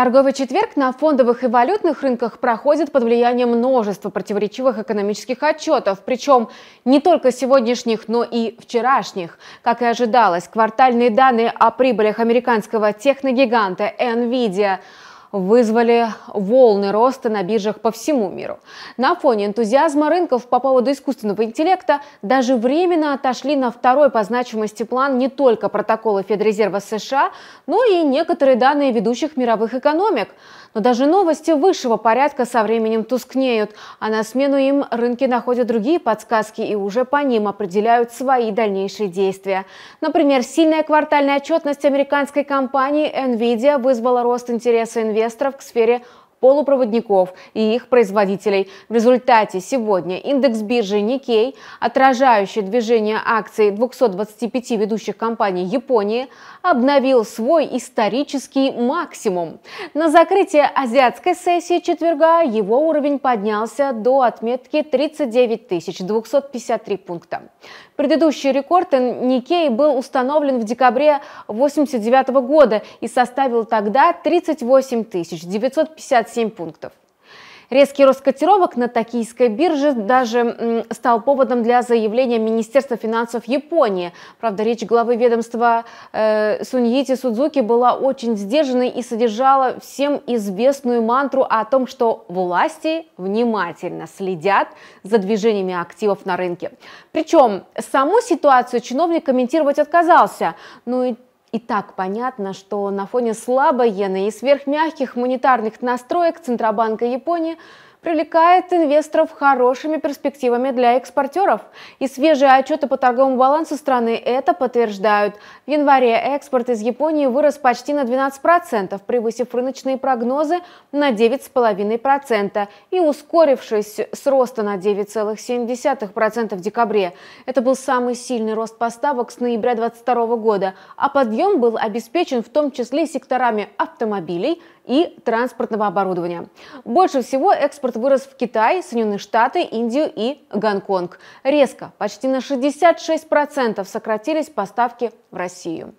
Торговый четверг на фондовых и валютных рынках проходит под влиянием множества противоречивых экономических отчетов, причем не только сегодняшних, но и вчерашних. Как и ожидалось, квартальные данные о прибылях американского техногиганта NVIDIA – вызвали волны роста на биржах по всему миру. На фоне энтузиазма рынков по поводу искусственного интеллекта даже временно отошли на второй по значимости план не только протоколы Федрезерва США, но и некоторые данные ведущих мировых экономик. Но даже новости высшего порядка со временем тускнеют, а на смену им рынки находят другие подсказки и уже по ним определяют свои дальнейшие действия. Например, сильная квартальная отчетность американской компании NVIDIA вызвала рост интереса инвесторов инвесторов к сфере полупроводников и их производителей. В результате сегодня индекс биржи Никей, отражающий движение акций 225 ведущих компаний Японии, обновил свой исторический максимум. На закрытие азиатской сессии четверга его уровень поднялся до отметки 39 253 пункта. Предыдущий рекорд Никей был установлен в декабре 1989 года и составил тогда 38 957 57 пунктов. Резкий рост котировок на токийской бирже даже стал поводом для заявления Министерства финансов Японии. Правда, речь главы ведомства э, Суньити Судзуки была очень сдержанной и содержала всем известную мантру о том, что власти внимательно следят за движениями активов на рынке. Причем саму ситуацию чиновник комментировать отказался, но ну и и так понятно, что на фоне слабо иены и сверхмягких монетарных настроек Центробанка Японии – привлекает инвесторов хорошими перспективами для экспортеров. И свежие отчеты по торговому балансу страны это подтверждают. В январе экспорт из Японии вырос почти на 12%, превысив рыночные прогнозы на 9,5% и ускорившись с роста на 9,7% в декабре. Это был самый сильный рост поставок с ноября 2022 года, а подъем был обеспечен в том числе секторами автомобилей и транспортного оборудования. Больше всего экспорт экспорт вырос в Китай, Соединенные Штаты, Индию и Гонконг. Резко, почти на 66% сократились поставки в Россию.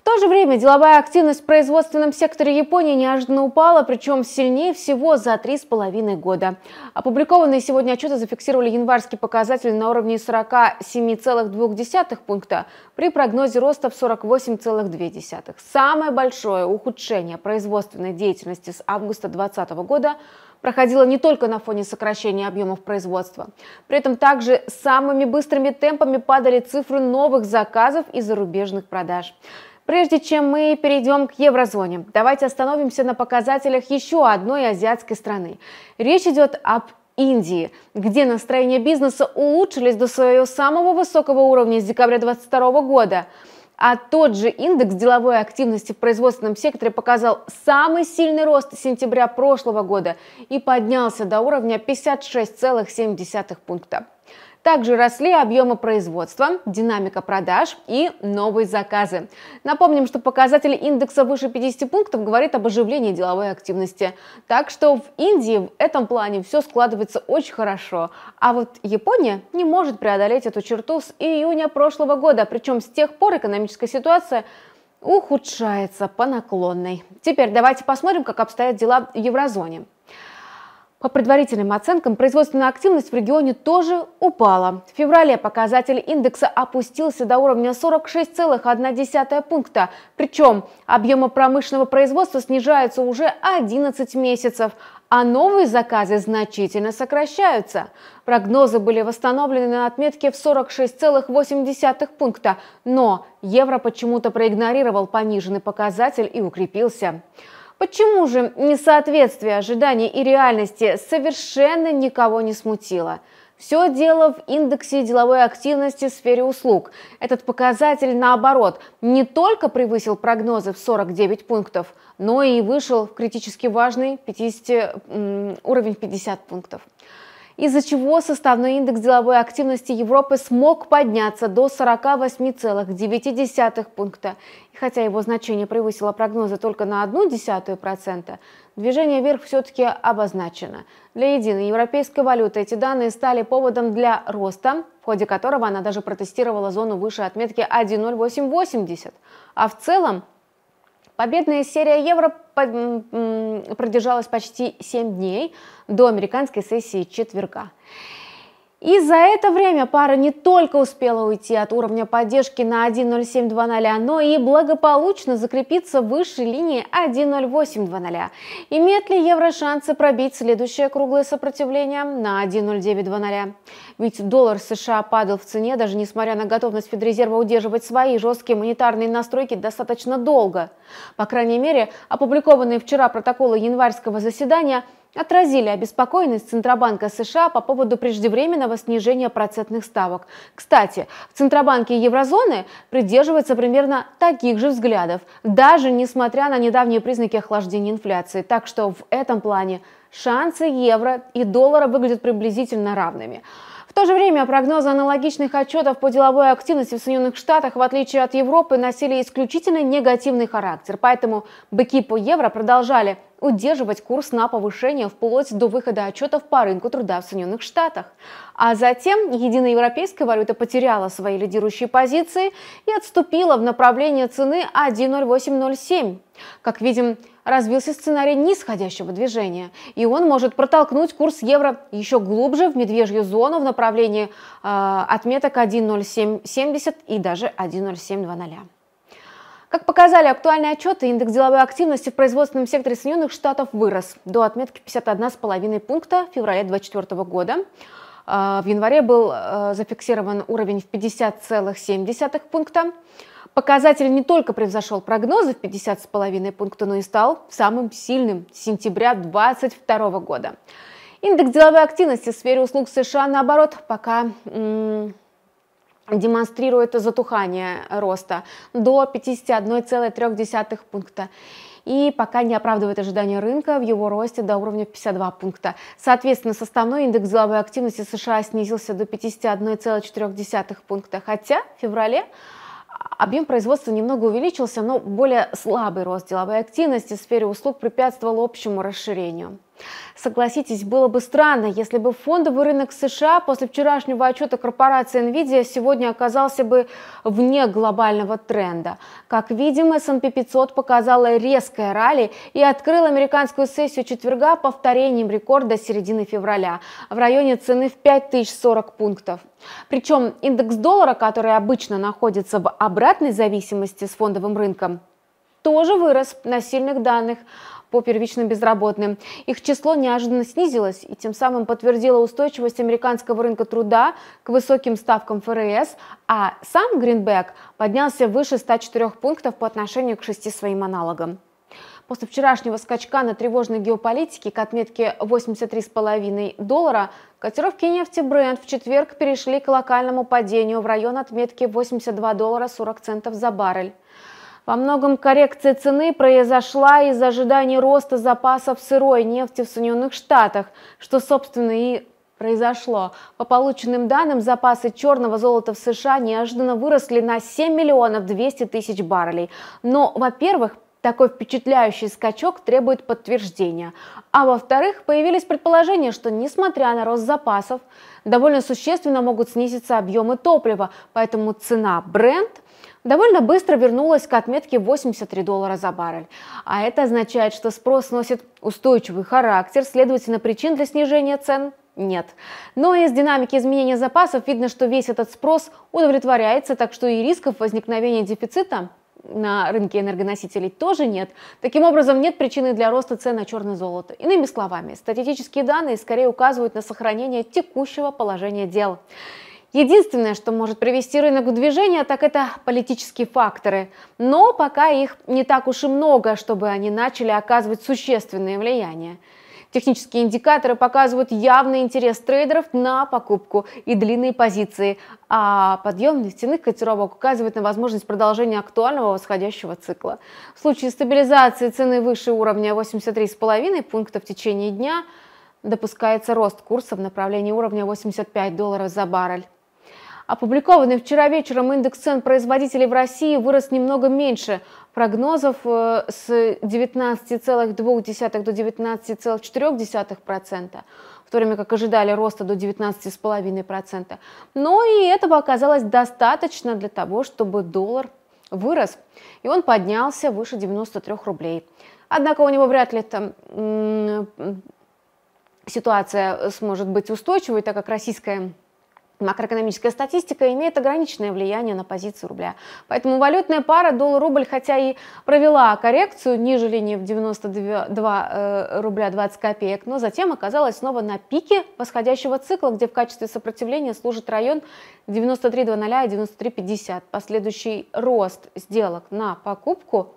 В то же время деловая активность в производственном секторе Японии неожиданно упала, причем сильнее всего за три с половиной года. Опубликованные сегодня отчеты зафиксировали январский показатель на уровне 47,2 пункта при прогнозе роста в 48,2. Самое большое ухудшение производственной деятельности с августа 2020 года проходило не только на фоне сокращения объемов производства. При этом также самыми быстрыми темпами падали цифры новых заказов и зарубежных продаж. Прежде чем мы перейдем к еврозоне, давайте остановимся на показателях еще одной азиатской страны. Речь идет об Индии, где настроения бизнеса улучшились до своего самого высокого уровня с декабря 2022 года. А тот же индекс деловой активности в производственном секторе показал самый сильный рост с сентября прошлого года и поднялся до уровня 56,7 пункта. Также росли объемы производства, динамика продаж и новые заказы. Напомним, что показатель индекса выше 50 пунктов говорит об оживлении деловой активности. Так что в Индии в этом плане все складывается очень хорошо. А вот Япония не может преодолеть эту черту с июня прошлого года. Причем с тех пор экономическая ситуация ухудшается по наклонной. Теперь давайте посмотрим, как обстоят дела в еврозоне. По предварительным оценкам, производственная активность в регионе тоже упала. В феврале показатель индекса опустился до уровня 46,1 пункта. Причем объемы промышленного производства снижаются уже 11 месяцев, а новые заказы значительно сокращаются. Прогнозы были восстановлены на отметке в 46,8 пункта, но евро почему-то проигнорировал пониженный показатель и укрепился. Почему же несоответствие ожиданий и реальности совершенно никого не смутило? Все дело в индексе деловой активности в сфере услуг. Этот показатель, наоборот, не только превысил прогнозы в 49 пунктов, но и вышел в критически важный 50, уровень 50 пунктов из-за чего составной индекс деловой активности Европы смог подняться до 48,9 пункта. И хотя его значение превысило прогнозы только на процента, движение вверх все-таки обозначено. Для единой европейской валюты эти данные стали поводом для роста, в ходе которого она даже протестировала зону выше отметки 1,0880. А в целом Победная серия евро продержалась почти 7 дней до американской сессии четверга. И за это время пара не только успела уйти от уровня поддержки на 1.07.2.0, но и благополучно закрепиться выше линии 1.08.2.0. Имеет ли евро шансы пробить следующее круглое сопротивление на 1.09.2.0? Ведь доллар США падал в цене, даже несмотря на готовность Федрезерва удерживать свои жесткие монетарные настройки достаточно долго. По крайней мере, опубликованные вчера протоколы январского заседания – отразили обеспокоенность Центробанка США по поводу преждевременного снижения процентных ставок. Кстати, в Центробанке еврозоны придерживаются примерно таких же взглядов, даже несмотря на недавние признаки охлаждения инфляции. Так что в этом плане шансы евро и доллара выглядят приблизительно равными. В то же время прогнозы аналогичных отчетов по деловой активности в Соединенных Штатах, в отличие от Европы, носили исключительно негативный характер. Поэтому быки по евро продолжали удерживать курс на повышение вплоть до выхода отчетов по рынку труда в Соединенных Штатах. А затем единая европейская валюта потеряла свои лидирующие позиции и отступила в направлении цены 1.0807. Как видим, развился сценарий нисходящего движения, и он может протолкнуть курс евро еще глубже в медвежью зону в направлении направлении э, отметок 1.0770 и даже 1,0700. Как показали актуальные отчеты, индекс деловой активности в производственном секторе Соединенных Штатов вырос до отметки 51,5 пункта в феврале 2024 года. Э, в январе был э, зафиксирован уровень в 50,7 пункта. Показатель не только превзошел прогнозы в 50,5 пункта, но и стал самым сильным с сентября 2022 года. Индекс деловой активности в сфере услуг США, наоборот, пока демонстрирует затухание роста до 51,3 пункта и пока не оправдывает ожидания рынка в его росте до уровня 52 пункта. Соответственно, составной индекс деловой активности США снизился до 51,4 пункта, хотя в феврале а, объем производства немного увеличился, но более слабый рост деловой активности в сфере услуг препятствовал общему расширению. Согласитесь, было бы странно, если бы фондовый рынок США после вчерашнего отчета корпорации NVIDIA сегодня оказался бы вне глобального тренда. Как видим, S&P 500 показала резкое ралли и открыл американскую сессию четверга повторением рекорда середины февраля в районе цены в 5040 пунктов. Причем индекс доллара, который обычно находится в обратной зависимости с фондовым рынком, тоже вырос на сильных данных по первичным безработным. Их число неожиданно снизилось и тем самым подтвердило устойчивость американского рынка труда к высоким ставкам ФРС, а сам Гринбек поднялся выше 104 пунктов по отношению к шести своим аналогам. После вчерашнего скачка на тревожной геополитике к отметке 83,5 доллара котировки нефти бренд в четверг перешли к локальному падению в район отметки 82 доллара 40 центов за баррель. Во многом коррекция цены произошла из-за ожидания роста запасов сырой нефти в Соединенных Штатах, что, собственно, и произошло. По полученным данным, запасы черного золота в США неожиданно выросли на 7 миллионов 200 тысяч баррелей. Но, во-первых, такой впечатляющий скачок требует подтверждения. А во-вторых, появились предположения, что несмотря на рост запасов, довольно существенно могут снизиться объемы топлива, поэтому цена бренд – довольно быстро вернулась к отметке 83 доллара за баррель. А это означает, что спрос носит устойчивый характер, следовательно, причин для снижения цен нет. Но из динамики изменения запасов видно, что весь этот спрос удовлетворяется, так что и рисков возникновения дефицита на рынке энергоносителей тоже нет. Таким образом, нет причины для роста цен на черное золото. Иными словами, статистические данные скорее указывают на сохранение текущего положения дел. Единственное, что может привести рынок в движение, так это политические факторы. Но пока их не так уж и много, чтобы они начали оказывать существенное влияние. Технические индикаторы показывают явный интерес трейдеров на покупку и длинные позиции, а подъемные стены котировок указывают на возможность продолжения актуального восходящего цикла. В случае стабилизации цены выше уровня 83,5 пункта в течение дня допускается рост курса в направлении уровня 85 долларов за баррель. Опубликованный вчера вечером индекс цен производителей в России вырос немного меньше прогнозов э, с 19,2 до 19,4%, процента, в то время как ожидали роста до 19,5%. процента. Но и этого оказалось достаточно для того, чтобы доллар вырос, и он поднялся выше 93 рублей. Однако у него вряд ли там ситуация сможет быть устойчивой, так как российская Макроэкономическая статистика имеет ограниченное влияние на позицию рубля. Поэтому валютная пара доллар-рубль, хотя и провела коррекцию ниже линии в 92 э, рубля 20 копеек, но затем оказалась снова на пике восходящего цикла, где в качестве сопротивления служит район 93.00 и 93.50. Последующий рост сделок на покупку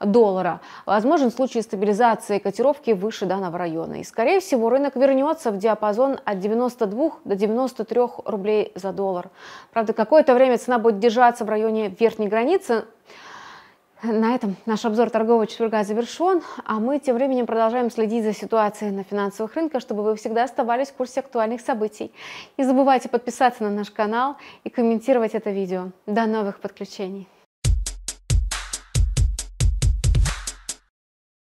доллара. Возможен случай стабилизации котировки выше данного района. И, скорее всего, рынок вернется в диапазон от 92 до 93 рублей за доллар. Правда, какое-то время цена будет держаться в районе верхней границы, на этом наш обзор торгового четверга завершен, а мы тем временем продолжаем следить за ситуацией на финансовых рынках, чтобы вы всегда оставались в курсе актуальных событий. Не забывайте подписаться на наш канал и комментировать это видео. До новых подключений!